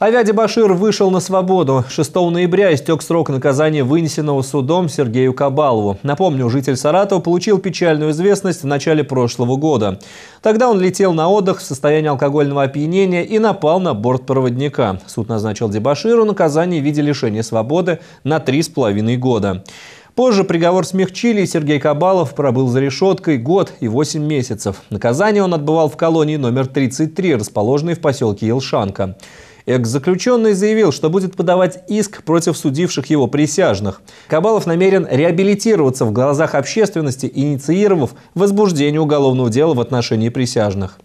Авяди Башир вышел на свободу. 6 ноября истек срок наказания, вынесенного судом Сергею Кабалову. Напомню, житель Саратова получил печальную известность в начале прошлого года. Тогда он летел на отдых в состоянии алкогольного опьянения и напал на борт проводника. Суд назначил Дебаширу наказание в виде лишения свободы на 3,5 года. Позже приговор смягчили, и Сергей Кабалов пробыл за решеткой год и 8 месяцев. Наказание он отбывал в колонии номер 33, расположенной в поселке Елшанка. Экс-заключенный заявил, что будет подавать иск против судивших его присяжных. Кабалов намерен реабилитироваться в глазах общественности, инициировав возбуждение уголовного дела в отношении присяжных.